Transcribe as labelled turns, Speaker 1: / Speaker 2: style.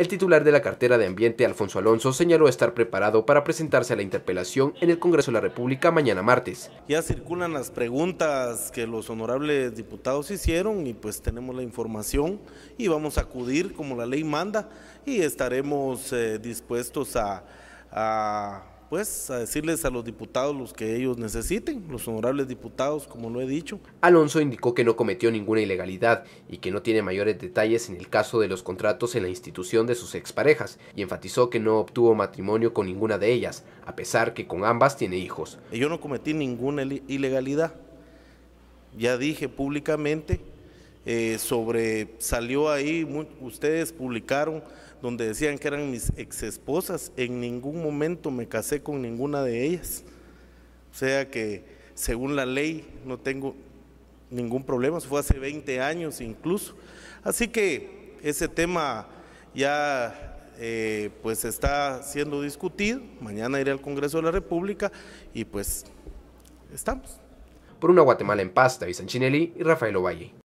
Speaker 1: El titular de la cartera de Ambiente, Alfonso Alonso, señaló estar preparado para presentarse a la interpelación en el Congreso de la República mañana martes.
Speaker 2: Ya circulan las preguntas que los honorables diputados hicieron y pues tenemos la información y vamos a acudir como la ley manda y estaremos eh, dispuestos a pues a decirles
Speaker 1: a los diputados los que ellos necesiten, los honorables diputados, como lo he dicho. Alonso indicó que no cometió ninguna ilegalidad y que no tiene mayores detalles en el caso de los contratos en la institución de sus exparejas y enfatizó que no obtuvo matrimonio con ninguna de ellas, a pesar que con ambas tiene hijos. Yo no cometí ninguna ilegalidad. Ya dije
Speaker 2: públicamente eh, sobre, salió ahí, ustedes publicaron donde decían que eran mis ex esposas, en ningún momento me casé con ninguna de ellas. O sea que según la ley no tengo ningún problema, fue hace 20 años incluso. Así que ese tema ya eh, pues está siendo discutido, mañana iré al Congreso de la República
Speaker 1: y pues estamos. Por una Guatemala en paz, David Sanchinelli y Rafael Ovalle.